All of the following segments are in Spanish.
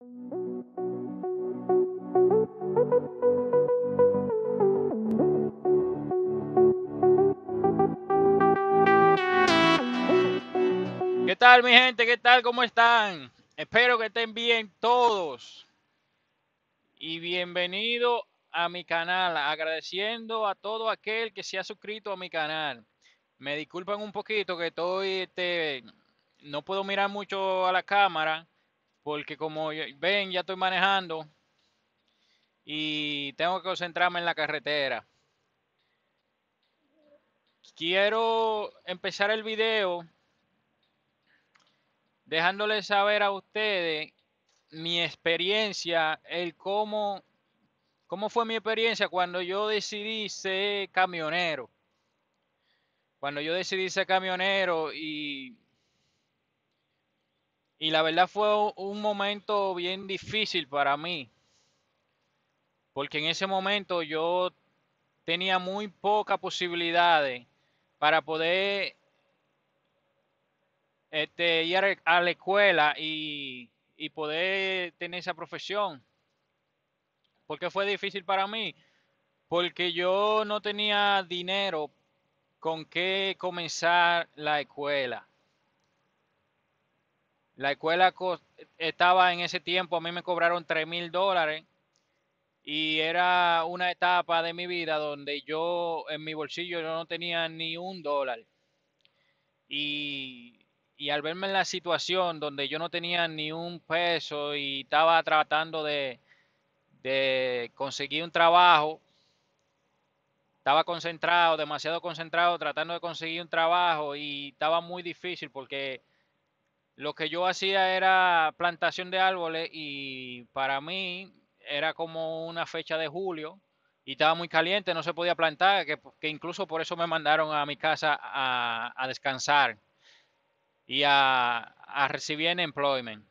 ¿Qué tal mi gente? ¿Qué tal? ¿Cómo están? Espero que estén bien todos. Y bienvenido a mi canal, agradeciendo a todo aquel que se ha suscrito a mi canal. Me disculpan un poquito que estoy, este, no puedo mirar mucho a la cámara porque como ven, ya estoy manejando y tengo que concentrarme en la carretera. Quiero empezar el video dejándoles saber a ustedes mi experiencia, el cómo, cómo fue mi experiencia cuando yo decidí ser camionero. Cuando yo decidí ser camionero y y la verdad fue un momento bien difícil para mí, porque en ese momento yo tenía muy pocas posibilidades para poder este, ir a la escuela y, poder tener esa profesión. Porque fue difícil para mí, porque yo no tenía dinero con qué comenzar la escuela. La escuela estaba en ese tiempo, a mí me cobraron 3 mil dólares y era una etapa de mi vida donde yo en mi bolsillo yo no tenía ni un dólar. Y, al verme en la situación donde yo no tenía ni un peso y estaba tratando de conseguir un trabajo, estaba concentrado, demasiado concentrado, tratando de conseguir un trabajo y estaba muy difícil porque lo que yo hacía era plantación de árboles y para mí era como una fecha de julio y estaba muy caliente, no se podía plantar, que, incluso por eso me mandaron a mi casa a, descansar y a, recibir en employment.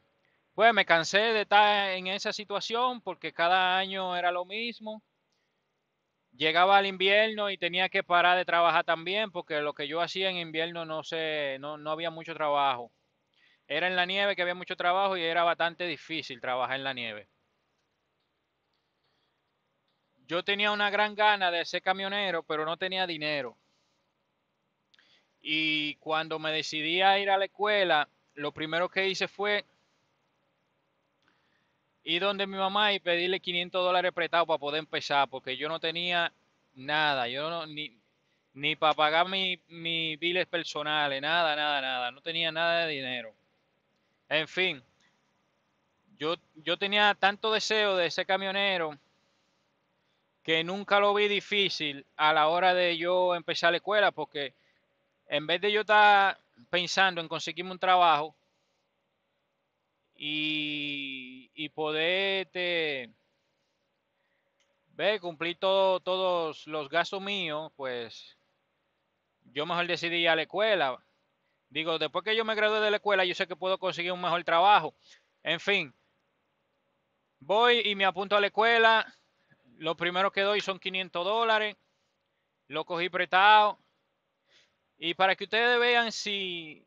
Pues me cansé de estar en esa situación porque cada año era lo mismo. Llegaba el invierno y tenía que parar de trabajar también porque lo que yo hacía en invierno no, se, no había mucho trabajo. Era en la nieve que había mucho trabajo y era bastante difícil trabajar en la nieve. Yo tenía una gran gana de ser camionero, pero no tenía dinero. Y cuando me decidí a ir a la escuela, lo primero que hice fue ir donde mi mamá y pedirle 500 dólares prestados para poder empezar, porque yo no tenía nada, yo ni, ni para pagar mis biles personales, nada, nada, nada, no tenía nada de dinero. En fin, yo, yo tenía tanto deseo de ese camionero que nunca lo vi difícil a la hora de yo empezar la escuela, porque en vez de yo estar pensando en conseguirme un trabajo y, poder este, cumplir todos los gastos míos, pues yo mejor decidí ir a la escuela. Digo, después que yo me gradué de la escuela, yo sé que puedo conseguir un mejor trabajo. En fin, voy y me apunto a la escuela. Lo primero que doy son 500 dólares. Lo cogí prestado. Y para que ustedes vean si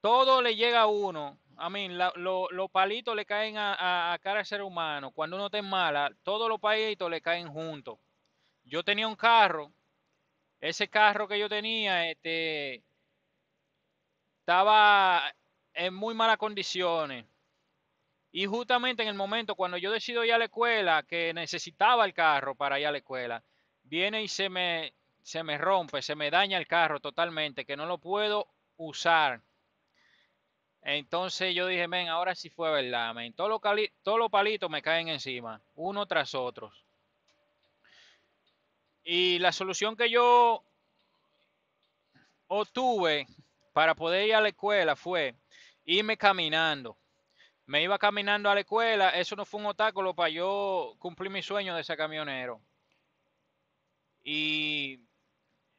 todo le llega a uno, a mí, los palitos le caen a, a, a, cada ser humano. Cuando uno está en mala, todos los palitos le caen juntos. Yo tenía un carro, ese carro que yo tenía, este, estaba en muy malas condiciones. Y justamente en el momento cuando yo decido ir a la escuela, que necesitaba el carro para ir a la escuela, viene y se me, se me rompe, se me daña el carro totalmente, que no lo puedo usar. Entonces yo dije, men, ahora sí fue verdad, men. Todos los, todos los palitos me caen encima, uno tras otro. Y la solución que yo obtuve para poder ir a la escuela fue irme caminando. Me iba caminando a la escuela, eso no fue un obstáculo para yo cumplir mi sueño de ser camionero. Y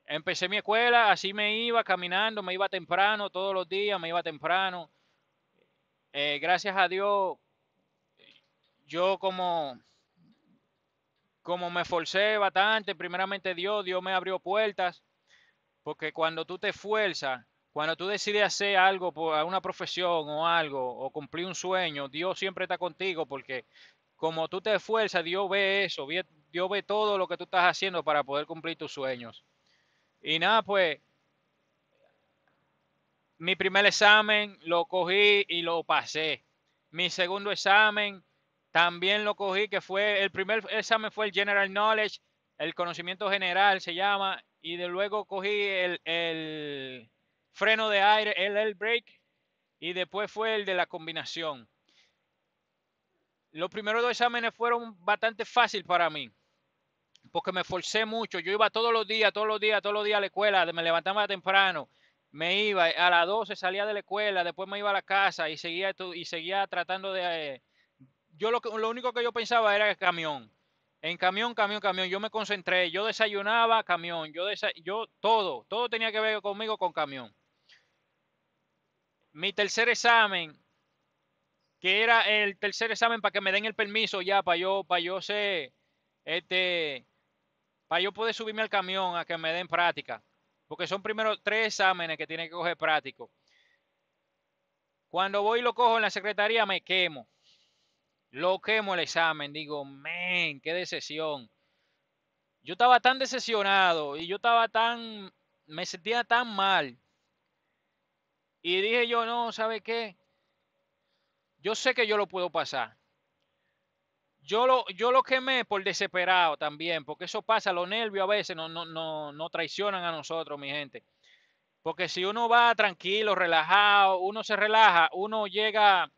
empecé mi escuela, así me iba caminando, me iba temprano todos los días, me iba temprano. Eh, gracias a Dios, yo como, como me esforcé bastante, primeramente Dios, Dios me abrió puertas, porque cuando tú te esfuerzas, cuando tú decides hacer algo, una profesión o algo, o cumplir un sueño, Dios siempre está contigo porque como tú te esfuerzas, Dios ve eso, Dios ve todo lo que tú estás haciendo para poder cumplir tus sueños. Y nada, pues mi primer examen lo cogí y lo pasé. Mi segundo examen también lo cogí, que fue el primer examen fue el General Knowledge, el conocimiento general se llama, y de luego cogí el, el freno de aire, el air brake, y después fue el de la combinación. Los primeros dos exámenes fueron bastante fácil para mí, porque me forcé mucho. Yo iba todos los días, todos los días, todos los días a la escuela, me levantaba temprano, me iba a las 12, salía de la escuela, después me iba a la casa y seguía, y seguía tratando de... Eh, yo lo, único que yo pensaba era el camión. En camión, camión, camión. Yo me concentré. Yo desayunaba, camión. Yo, yo todo. Todo tenía que ver conmigo con camión mi tercer examen, que era el tercer examen para que me den el permiso ya, para yo, para yo sé, este, para yo poder subirme al camión a que me den práctica. Porque son primero tres exámenes que tiene que coger práctico. Cuando voy y lo cojo en la secretaría, me quemo. Lo quemo el examen. Digo, men, qué decepción. Yo estaba tan decepcionado y yo estaba tan, me sentía tan mal y dije yo, no, ¿sabe qué? Yo sé que yo lo puedo pasar. Yo lo, yo lo quemé por desesperado también, porque eso pasa, los nervios a veces no, no, traicionan a nosotros, mi gente. Porque si uno va tranquilo, relajado, uno se relaja, uno llega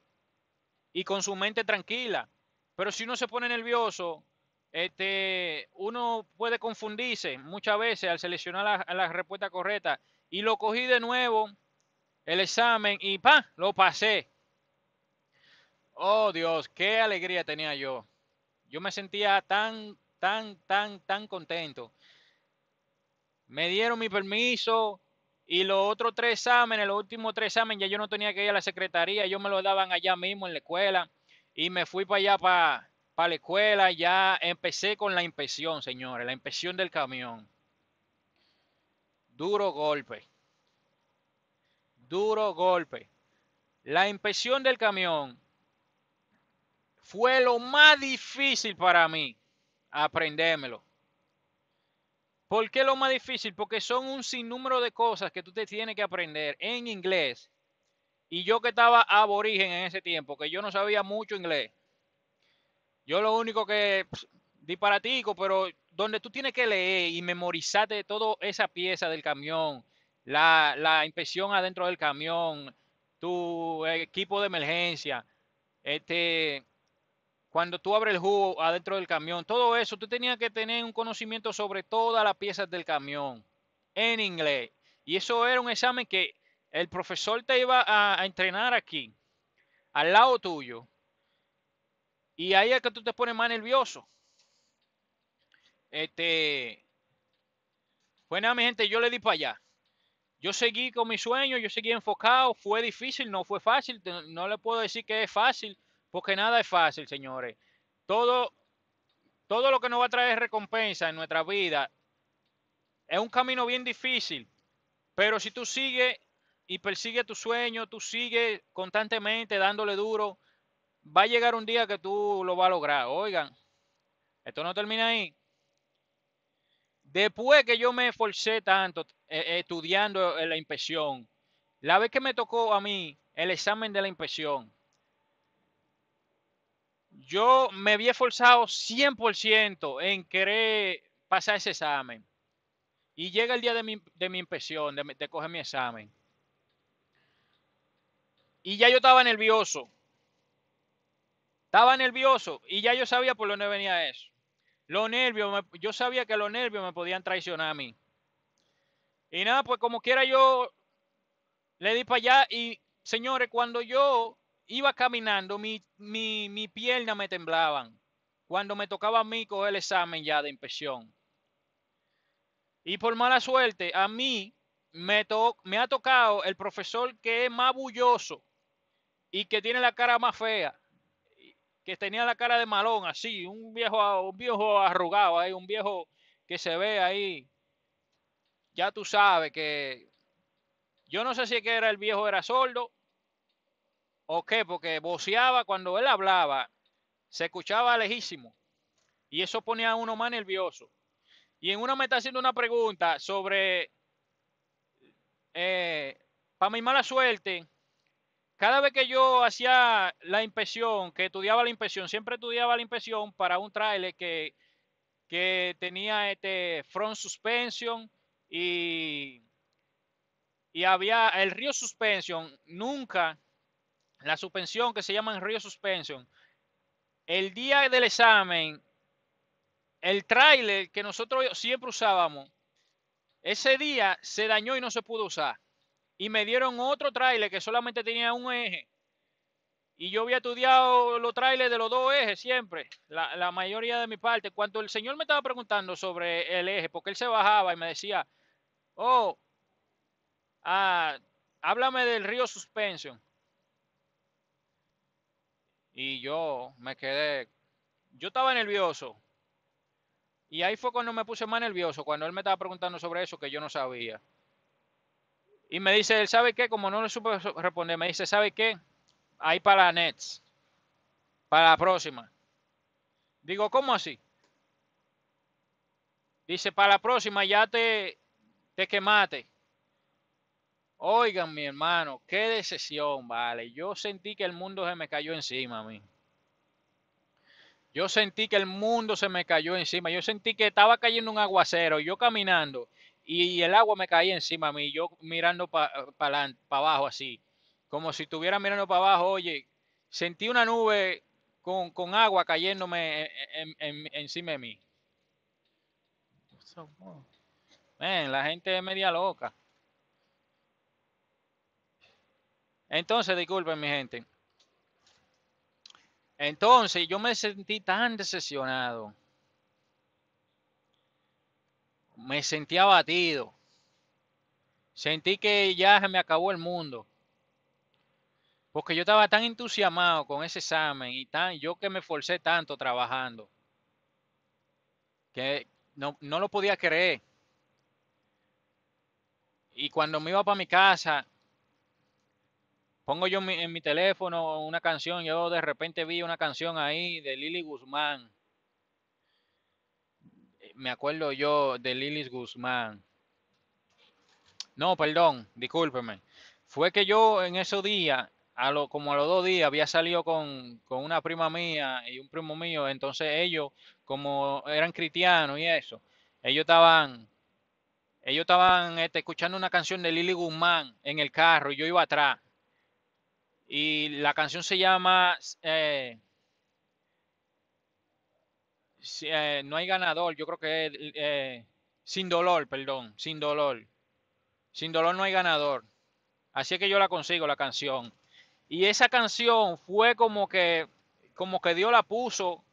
y con su mente tranquila. Pero si uno se pone nervioso, este, uno puede confundirse muchas veces al seleccionar la, la respuesta correcta. Y lo cogí de nuevo, el examen y ¡pam! Lo pasé. Oh Dios, qué alegría tenía yo. Yo me sentía tan, tan, tan, tan contento. Me dieron mi permiso y los otros tres exámenes, los últimos tres exámenes, ya yo no tenía que ir a la secretaría, Yo me lo daban allá mismo en la escuela. Y me fui para allá, para, para la escuela, ya empecé con la inspección, señores, la inspección del camión. Duro golpe duro golpe. La impresión del camión fue lo más difícil para mí aprendérmelo. ¿Por qué lo más difícil? Porque son un sinnúmero de cosas que tú te tienes que aprender en inglés. Y yo que estaba aborigen en ese tiempo, que yo no sabía mucho inglés. Yo lo único que para disparatico, pero donde tú tienes que leer y memorizarte toda esa pieza del camión, la, la inspección adentro del camión, tu equipo de emergencia, este, cuando tú abres el jugo adentro del camión, todo eso, tú tenías que tener un conocimiento sobre todas las piezas del camión en inglés. Y eso era un examen que el profesor te iba a, entrenar aquí, al lado tuyo. Y ahí es que tú te pones más nervioso. Este, bueno, pues mi gente, yo le di para allá yo seguí con mi sueño, yo seguí enfocado, fue difícil, no fue fácil, no le puedo decir que es fácil, porque nada es fácil, señores. Todo, todo lo que nos va a traer recompensa en nuestra vida es un camino bien difícil, pero si tú sigues y persigues tu sueño, tú sigues constantemente dándole duro, va a llegar un día que tú lo vas a lograr. Oigan, esto no termina ahí. Después que yo me esforcé tanto eh, eh, estudiando eh, la impresión, la vez que me tocó a mí el examen de la impresión, yo me había esforzado 100% en querer pasar ese examen. Y llega el día de mi, impresión, de, de coger mi examen. Y ya yo estaba nervioso. Estaba nervioso y ya yo sabía por dónde venía eso. Los nervios, yo sabía que los nervios me podían traicionar a mí. Y nada, pues como quiera yo le di para allá y señores, cuando yo iba caminando, mi, mi, pierna me temblaban. Cuando me tocaba a mí coger el examen ya de impresión Y por mala suerte, a mí me, me ha tocado el profesor que es más bulloso y que tiene la cara más fea que tenía la cara de malón, así, un viejo, un viejo arrugado ahí, un viejo que se ve ahí. Ya tú sabes que yo no sé si que era el viejo era sordo o qué, porque voceaba cuando él hablaba, se escuchaba lejísimo y eso ponía a uno más nervioso. Y en uno me está haciendo una pregunta sobre, eh, para mi mala suerte, cada vez que yo hacía la impresión, que estudiaba la impresión, siempre estudiaba la impresión para un tráiler que, tenía este front suspension y, y había el río suspension, nunca la suspensión que se llama en río suspension. El día del examen, el tráiler que nosotros siempre usábamos, ese día se dañó y no se pudo usar y me dieron otro trailer que solamente tenía un eje. Y yo había estudiado los trailers de los dos ejes siempre, la, mayoría de mi parte. Cuando el señor me estaba preguntando sobre el eje, porque él se bajaba y me decía, oh, ah, háblame del río Suspension. Y yo me quedé, yo estaba nervioso. Y ahí fue cuando me puse más nervioso, cuando él me estaba preguntando sobre eso que yo no sabía. Y me dice, él sabe qué, como no le supo responder, me dice, ¿sabe qué? Ahí para Nets, para la próxima. Digo, ¿cómo así? Dice, para la próxima ya te, te Oigan, mi hermano, qué decepción, vale. Yo sentí que el mundo se me cayó encima a mí. Yo sentí que el mundo se me cayó encima. Yo sentí que estaba cayendo un aguacero. Yo caminando y el agua me caía encima a mí, yo mirando para abajo así, como si estuviera mirando para abajo, oye, sentí una nube con, agua cayéndome e, e, encima de mí. Man, la gente es media loca. Entonces, disculpen mi gente. Entonces, yo me sentí tan decepcionado me sentí abatido. Sentí que ya se me acabó el mundo. Porque yo estaba tan entusiasmado con ese examen y tan, yo que me forcé tanto trabajando, que no, no lo podía creer. Y cuando me iba para mi casa, pongo yo en mi teléfono una canción, yo de repente vi una canción ahí de Lili Guzmán me acuerdo yo de Lilis Guzmán. No, perdón, discúlpeme. Fue que yo en esos días, a lo, como a los dos días, había salido con, con una prima mía y un primo mío. Entonces ellos, como eran cristianos y eso, ellos estaban ellos estaban este, escuchando una canción de Lili Guzmán en el carro y yo iba atrás. Y la canción se llama eh, eh, no hay ganador, yo creo que eh, sin dolor, perdón, sin dolor. Sin dolor no hay ganador. Así es que yo la consigo la canción. Y esa canción fue como que como que Dios la puso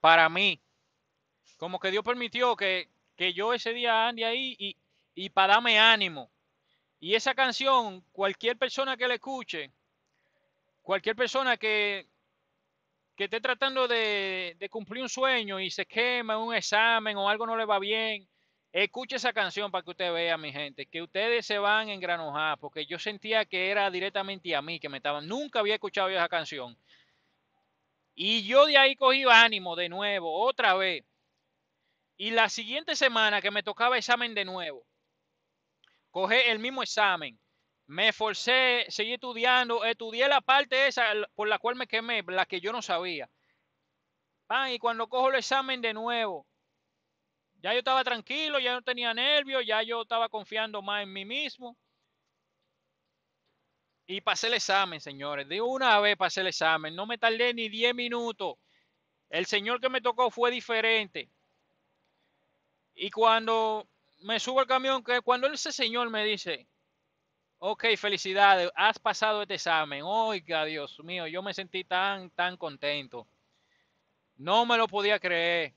para mí. Como que Dios permitió que, yo ese día ande ahí y, y para darme ánimo. Y esa canción, cualquier persona que la escuche, cualquier persona que, que esté tratando de, cumplir un sueño y se quema un examen o algo no le va bien, escuche esa canción para que usted vea, mi gente, que ustedes se van en engranojar. porque yo sentía que era directamente a mí que me estaban, nunca había escuchado esa canción. Y yo de ahí cogí ánimo de nuevo, otra vez. Y la siguiente semana que me tocaba examen de nuevo, cogí el mismo examen me esforcé, seguí estudiando, estudié la parte esa por la cual me quemé, la que yo no sabía. y cuando cojo el examen de nuevo, ya yo estaba tranquilo, ya no tenía nervios, ya yo estaba confiando más en mí mismo. Y pasé el examen, señores. De una vez pasé el examen. No me tardé ni 10 minutos. El señor que me tocó fue diferente. Y cuando me subo al camión, que cuando ese señor me dice, Ok, felicidades, has pasado este examen. Oiga, Dios mío, yo me sentí tan, tan contento. No me lo podía creer.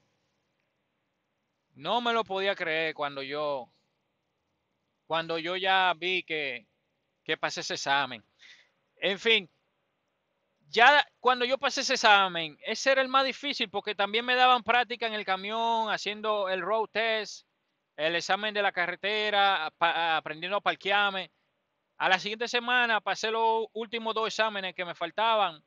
No me lo podía creer cuando yo, cuando yo ya vi que, que pasé ese examen. En fin, ya cuando yo pasé ese examen, ese era el más difícil porque también me daban práctica en el camión, haciendo el road test, el examen de la carretera, aprendiendo a parquearme. A la siguiente semana pasé los últimos dos exámenes que me faltaban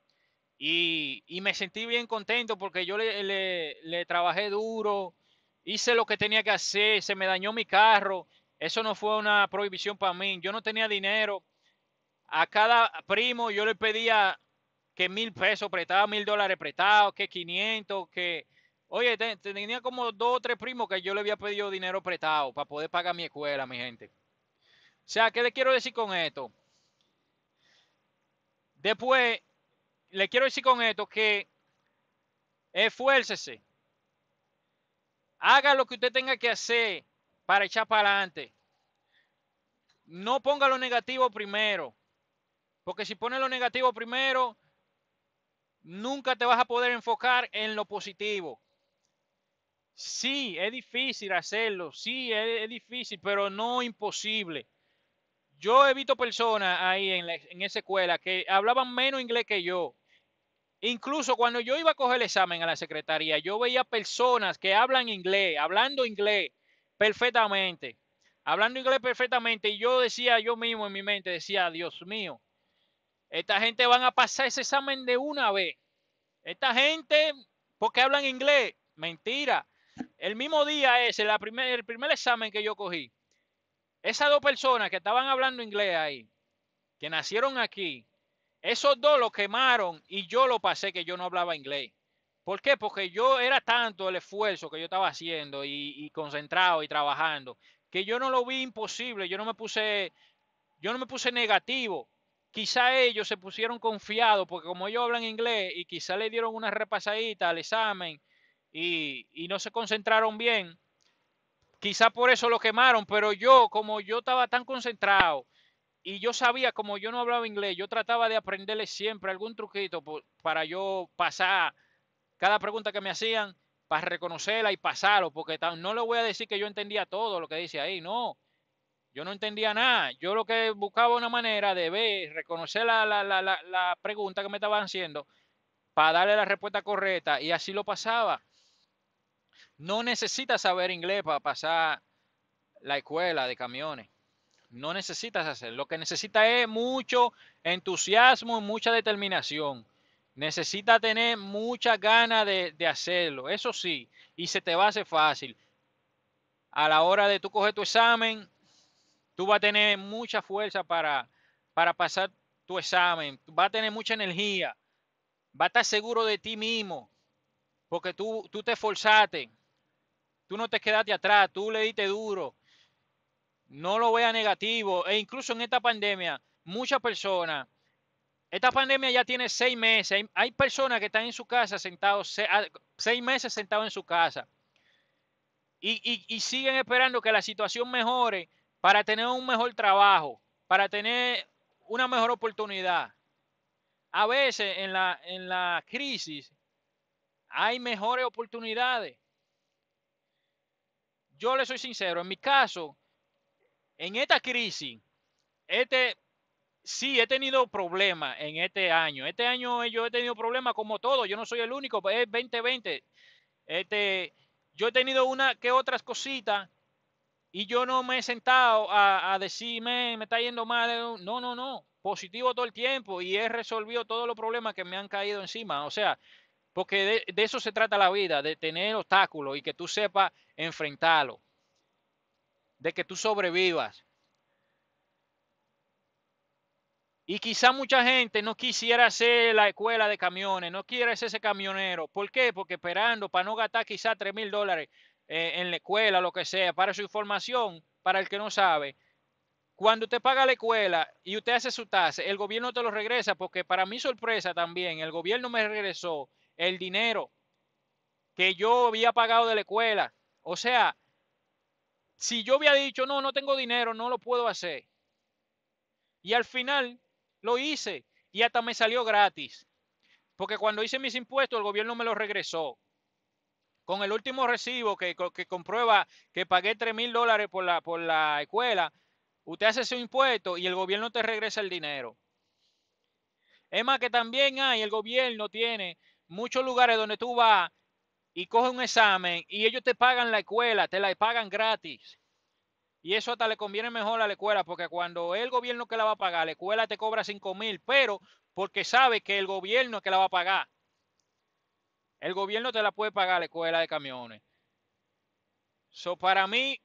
y, me sentí bien contento porque yo le, trabajé duro, hice lo que tenía que hacer, se me dañó mi carro. Eso no fue una prohibición para mí. Yo no tenía dinero. A cada primo yo le pedía que mil pesos prestaba, mil dólares prestados, que 500, que... Oye, tenía como dos o tres primos que yo le había pedido dinero prestado para poder pagar mi escuela, mi gente sea, ¿qué le quiero decir con esto? Después, le quiero decir con esto que esfuércese. Haga lo que usted tenga que hacer para echar para adelante. No ponga lo negativo primero. Porque si pone lo negativo primero, nunca te vas a poder enfocar en lo positivo. Sí, es difícil hacerlo. Sí, es difícil, pero no imposible. Yo he visto personas ahí en, esa escuela que hablaban menos inglés que yo. Incluso cuando yo iba a coger el examen a la secretaría, yo veía personas que hablan inglés, hablando inglés perfectamente, hablando inglés perfectamente. Y yo decía yo mismo en mi mente, decía, Dios mío, esta gente van a pasar ese examen de una vez. Esta gente, porque hablan inglés? Mentira. El mismo día ese, el primer examen que yo cogí, esas dos personas que estaban hablando inglés ahí, que nacieron aquí, esos dos lo quemaron y yo lo pasé que yo no hablaba inglés. ¿Por qué? Porque yo era tanto el esfuerzo que yo estaba haciendo y, concentrado y trabajando, que yo no lo vi imposible, yo no me puse, yo no me puse negativo. Quizá ellos se pusieron confiados porque como ellos hablan inglés y quizá le dieron una repasadita al examen y no se concentraron bien, Quizá por eso lo quemaron, pero yo, como yo estaba tan concentrado y yo sabía, como yo no hablaba inglés, yo trataba de aprenderle siempre algún truquito para yo pasar cada pregunta que me hacían, para reconocerla y pasarlo, porque no le voy a decir que yo entendía todo lo que dice ahí, no. Yo no entendía nada. Yo lo que buscaba una manera de ver, reconocer la, la pregunta que me estaban haciendo para darle la respuesta correcta y así lo pasaba. No necesitas saber inglés para pasar la escuela de camiones. No necesitas hacer. Lo que necesitas es mucho entusiasmo y mucha determinación. Necesitas tener mucha ganas de, hacerlo. Eso sí, y se te va a hacer fácil. A la hora de tú coger tu examen, tú vas a tener mucha fuerza para, para pasar tu examen. Vas a tener mucha energía. Va a estar seguro de ti mismo. Porque tú, tú te esforzaste Tú no te quedaste atrás, tú le diste duro. No lo veas negativo. E incluso en esta pandemia, muchas personas, esta pandemia ya tiene seis meses. Hay, personas que están en su casa sentados, ah, seis meses sentados en su casa. Y, siguen esperando que la situación mejore para tener un mejor trabajo, para tener una mejor oportunidad. A veces en la crisis hay mejores oportunidades yo le soy sincero, en mi caso, en esta crisis, este, sí, he tenido problemas en este año. Este año yo he tenido problemas como todo, yo no soy el único, es 2020. Este, yo he tenido una que otras cositas y yo no me he sentado a, a decirme, me está yendo mal. No, no, no, positivo todo el tiempo y he resolvido todos los problemas que me han caído encima. O sea, porque de, eso se trata la vida, de tener obstáculos y que tú sepas enfrentarlo, de que tú sobrevivas. Y quizá mucha gente no quisiera ser la escuela de camiones, no quiere ser ese camionero. ¿Por qué? Porque esperando para no gastar quizá 3 mil dólares eh, en la escuela, lo que sea, para su información, para el que no sabe. Cuando usted paga la escuela y usted hace su tasa, el gobierno te lo regresa, porque para mi sorpresa también, el gobierno me regresó el dinero que yo había pagado de la escuela. O sea, si yo había dicho, no, no tengo dinero, no lo puedo hacer. Y al final lo hice y hasta me salió gratis. Porque cuando hice mis impuestos, el gobierno me los regresó. Con el último recibo que, comprueba que pagué 3 mil dólares por la, por la escuela, usted hace su impuesto y el gobierno te regresa el dinero. Es más que también hay, el gobierno tiene muchos lugares donde tú vas y coges un examen y ellos te pagan la escuela, te la pagan gratis. Y eso hasta le conviene mejor a la escuela, porque cuando el gobierno que la va a pagar, la escuela te cobra 5 mil, pero porque sabe que el gobierno es que la va a pagar. El gobierno te la puede pagar la escuela de camiones. So, para mí,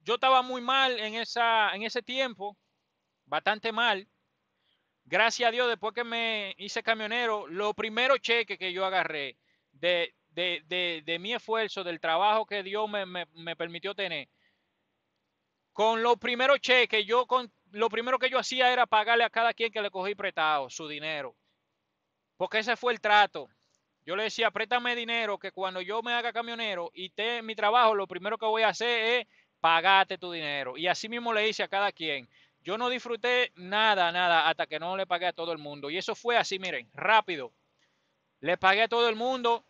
yo estaba muy mal en, esa, en ese tiempo, bastante mal gracias a Dios, después que me hice camionero, lo primero cheque que yo agarré de, mi esfuerzo, del trabajo que Dios me, permitió tener, con los primeros cheques, yo con, lo primero que yo hacía era pagarle a cada quien que le cogí prestado su dinero. Porque ese fue el trato. Yo le decía, préstame dinero, que cuando yo me haga camionero y tenga mi trabajo, lo primero que voy a hacer es pagarte tu dinero. Y así mismo le hice a cada quien. Yo no disfruté nada, nada, hasta que no le pagué a todo el mundo. Y eso fue así, miren, rápido. Le pagué a todo el mundo.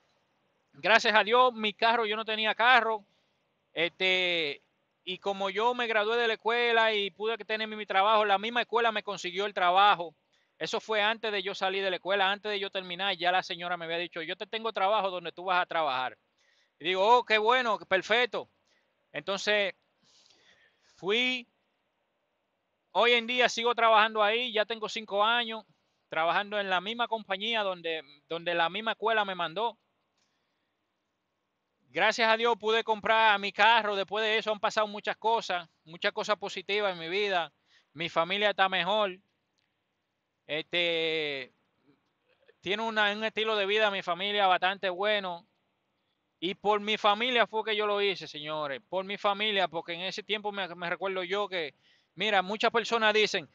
Gracias a Dios, mi carro, yo no tenía carro. Este, y como yo me gradué de la escuela y pude tener mi, mi trabajo, la misma escuela me consiguió el trabajo. Eso fue antes de yo salir de la escuela, antes de yo terminar, ya la señora me había dicho, yo te tengo trabajo donde tú vas a trabajar. Y digo, oh, qué bueno, perfecto. Entonces, fui, Hoy en día sigo trabajando ahí, ya tengo cinco años, trabajando en la misma compañía donde, donde la misma escuela me mandó. Gracias a Dios pude comprar mi carro, después de eso han pasado muchas cosas, muchas cosas positivas en mi vida, mi familia está mejor, este, tiene un estilo de vida mi familia bastante bueno, y por mi familia fue que yo lo hice, señores. Por mi familia, porque en ese tiempo me, recuerdo yo que Mira, muchas personas dicen,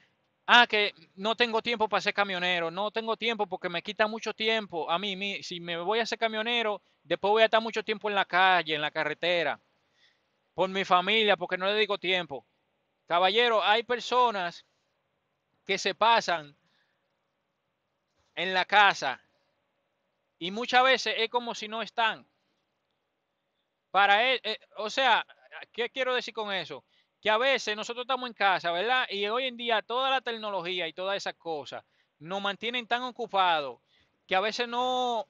ah, que no tengo tiempo para ser camionero, no tengo tiempo porque me quita mucho tiempo. A mí, si me voy a ser camionero, después voy a estar mucho tiempo en la calle, en la carretera, por mi familia, porque no le digo tiempo. Caballero, hay personas que se pasan en la casa y muchas veces es como si no están. Para e, e, o sea, ¿qué quiero decir con eso? que a veces nosotros estamos en casa, ¿verdad? Y hoy en día toda la tecnología y todas esas cosas nos mantienen tan ocupados que a veces no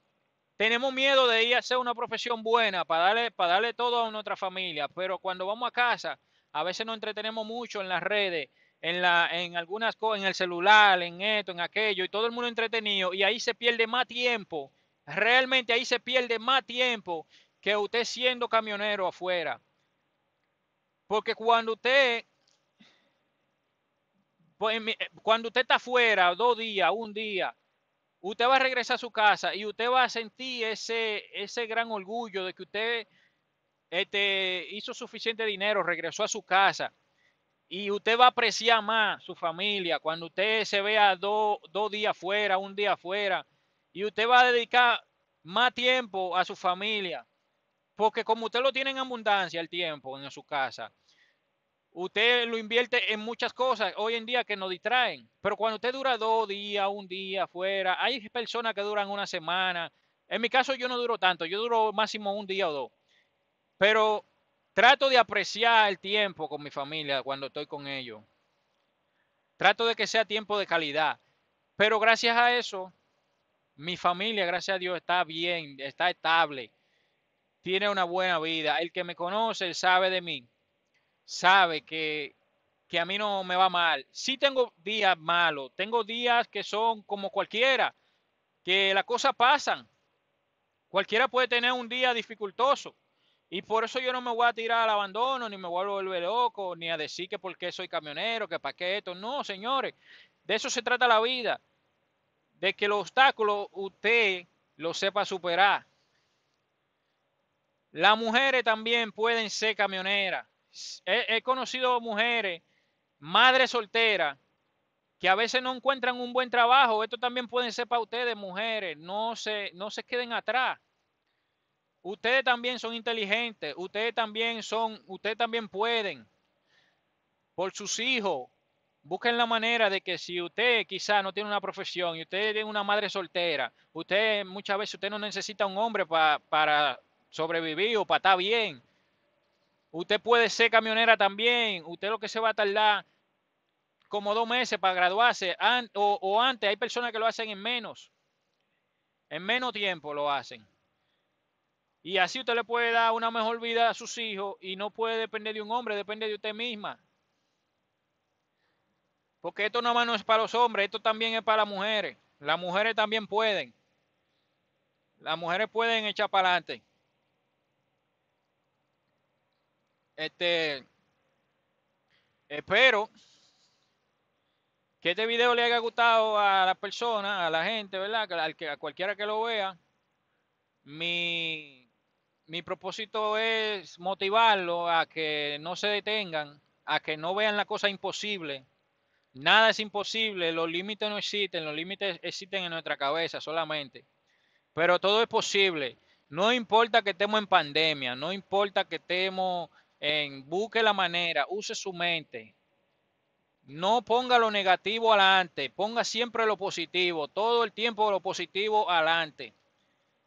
tenemos miedo de ir a hacer una profesión buena para darle, para darle todo a nuestra familia, pero cuando vamos a casa, a veces nos entretenemos mucho en las redes, en, la, en algunas cosas, en el celular, en esto, en aquello, y todo el mundo entretenido, y ahí se pierde más tiempo, realmente ahí se pierde más tiempo que usted siendo camionero afuera porque cuando usted, pues, eh, cuando usted está afuera dos días, un día, usted va a regresar a su casa y usted va a sentir ese, ese gran orgullo de que usted este, hizo suficiente dinero, regresó a su casa. Y usted va a apreciar más su familia cuando usted se vea dos días fuera, un día fuera. Y usted va a dedicar más tiempo a su familia. Porque como usted lo tiene en abundancia el tiempo en su casa, usted lo invierte en muchas cosas hoy en día que nos distraen. Pero cuando usted dura dos días, un día afuera, hay personas que duran una semana. En mi caso yo no duro tanto, yo duro máximo un día o dos. Pero trato de apreciar el tiempo con mi familia cuando estoy con ellos. Trato de que sea tiempo de calidad. Pero gracias a eso, mi familia, gracias a Dios, está bien, está estable tiene una buena vida. El que me conoce sabe de mí, sabe que, que a mí no me va mal. Si tengo días malos, tengo días que son como cualquiera, que las cosas pasan. Cualquiera puede tener un día dificultoso. Y por eso yo no me voy a tirar al abandono, ni me voy a volver loco, ni a decir que por qué soy camionero, que para qué esto. No, señores, de eso se trata la vida. De que los obstáculos usted los sepa superar. Las mujeres también pueden ser camioneras. He, conocido mujeres, madres solteras, que a veces no encuentran un buen trabajo. Esto también puede ser para ustedes, mujeres. No se, no se queden atrás. Ustedes también son inteligentes. Ustedes también son, ustedes también pueden. Por sus hijos, busquen la manera de que si usted quizá no tiene una profesión y usted tiene una madre soltera, usted muchas veces usted no necesita un hombre para sobrevivido, para estar bien. Usted puede ser camionera también. Usted lo que se va a tardar como dos meses para graduarse o, antes. Hay personas que lo hacen en menos. En menos tiempo lo hacen. Y así usted le puede dar una mejor vida a sus hijos y no puede depender de un hombre, depende de usted misma. Porque esto más no es para los hombres, esto también es para las mujeres. Las mujeres también pueden. Las mujeres pueden echar para adelante. Este, espero que este video le haya gustado a las personas, a la gente, ¿verdad? a cualquiera que lo vea. Mi, mi propósito es motivarlo a que no se detengan, a que no vean la cosa imposible. Nada es imposible, los límites no existen, los límites existen en nuestra cabeza solamente. Pero todo es posible. No importa que estemos en pandemia, no importa que estemos en busque la manera, use su mente. No ponga lo negativo adelante, ponga siempre lo positivo, todo el tiempo lo positivo adelante.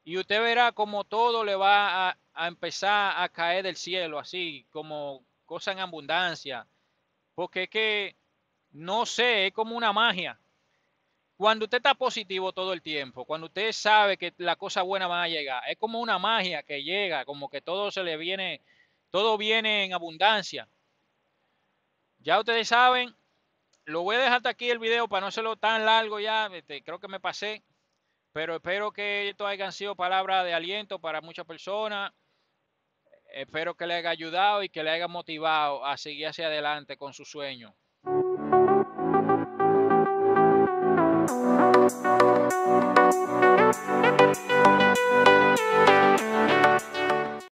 Y usted verá como todo le va a, a empezar a caer del cielo, así como cosa en abundancia. Porque es que, no sé, es como una magia. Cuando usted está positivo todo el tiempo, cuando usted sabe que la cosa buena va a llegar, es como una magia que llega, como que todo se le viene todo viene en abundancia. Ya ustedes saben, lo voy a dejar hasta aquí el video para no hacerlo tan largo ya, este, creo que me pasé, pero espero que esto hayan sido palabras de aliento para muchas personas. Espero que le haya ayudado y que le haya motivado a seguir hacia adelante con su sueño.